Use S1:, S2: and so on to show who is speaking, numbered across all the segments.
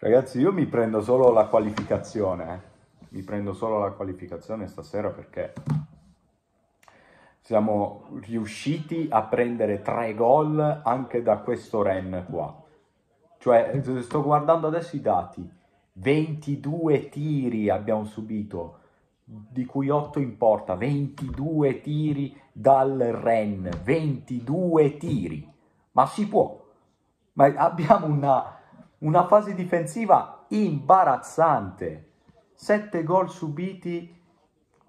S1: Ragazzi, io mi prendo solo la qualificazione, eh. mi prendo solo la qualificazione stasera perché siamo riusciti a prendere tre gol anche da questo Ren qua. Cioè, sto guardando adesso i dati, 22 tiri abbiamo subito, di cui 8 in porta, 22 tiri dal Ren, 22 tiri, ma si può, ma abbiamo una una fase difensiva imbarazzante. Sette gol subiti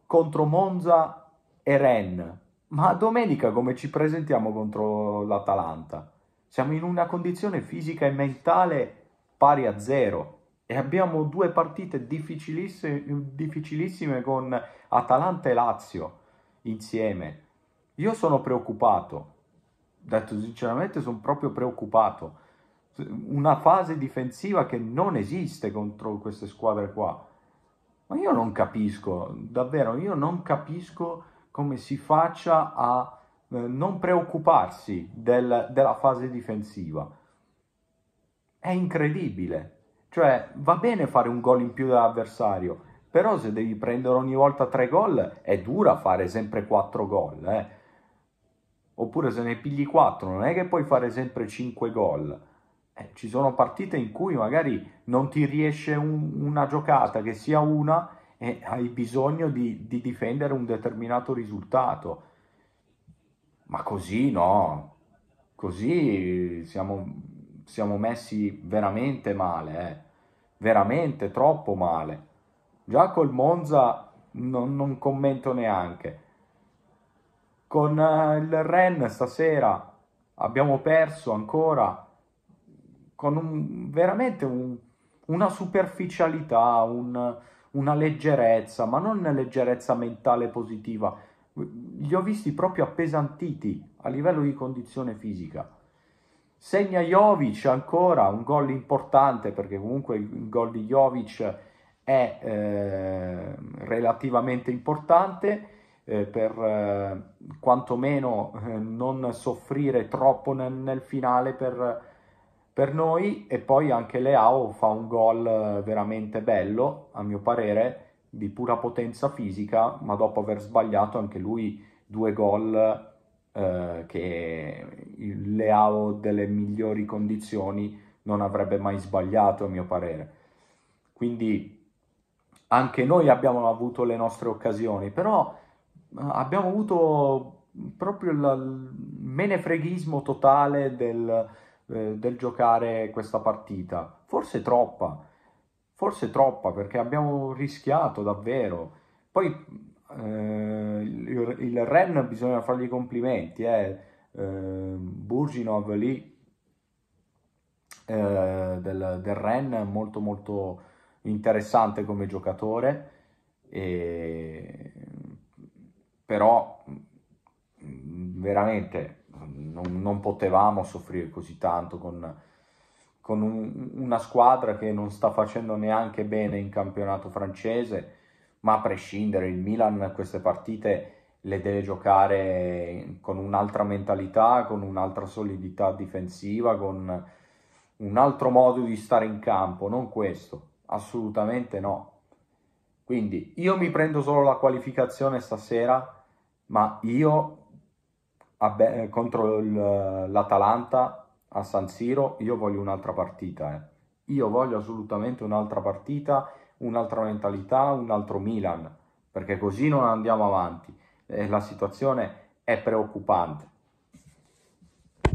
S1: contro Monza e Rennes. Ma domenica come ci presentiamo contro l'Atalanta? Siamo in una condizione fisica e mentale pari a zero e abbiamo due partite difficilissime, difficilissime con Atalanta e Lazio insieme. Io sono preoccupato, detto sinceramente sono proprio preoccupato una fase difensiva che non esiste contro queste squadre qua. Ma io non capisco, davvero, io non capisco come si faccia a eh, non preoccuparsi del, della fase difensiva. È incredibile. Cioè, va bene fare un gol in più dell'avversario, però se devi prendere ogni volta tre gol, è dura fare sempre quattro gol, eh. Oppure se ne pigli quattro, non è che puoi fare sempre cinque gol. Eh, ci sono partite in cui magari non ti riesce un, una giocata che sia una e hai bisogno di, di difendere un determinato risultato. Ma così no, così siamo, siamo messi veramente male, eh. veramente troppo male. Già col Monza non, non commento neanche. Con eh, il Ren stasera abbiamo perso ancora con un, veramente un, una superficialità, un, una leggerezza, ma non una leggerezza mentale positiva. Li ho visti proprio appesantiti a livello di condizione fisica. Segna Jovic ancora un gol importante perché comunque il gol di Jovic è eh, relativamente importante eh, per eh, quantomeno eh, non soffrire troppo nel, nel finale per per noi e poi anche Leao fa un gol eh, veramente bello, a mio parere, di pura potenza fisica, ma dopo aver sbagliato anche lui due gol eh, che il Leao delle migliori condizioni non avrebbe mai sbagliato, a mio parere. Quindi anche noi abbiamo avuto le nostre occasioni, però eh, abbiamo avuto proprio il menefreghismo totale del eh, del giocare questa partita. Forse troppa, forse troppa perché abbiamo rischiato davvero. Poi eh, il, il, Ren bisogna fargli i complimenti, eh. eh Burginov lì eh, del, del Ren molto molto interessante come giocatore, e... però mm, veramente non, non potevamo soffrire così tanto con, con un, una squadra che non sta facendo neanche bene in campionato francese, ma a prescindere il Milan queste partite le deve giocare con un'altra mentalità, con un'altra solidità difensiva, con un altro modo di stare in campo, non questo, assolutamente no. Quindi io mi prendo solo la qualificazione stasera, ma io Beh, contro l'Atalanta a San Siro io voglio un'altra partita. Eh. Io voglio assolutamente un'altra partita, un'altra mentalità, un altro Milan, perché così non andiamo avanti. Eh, la situazione è preoccupante.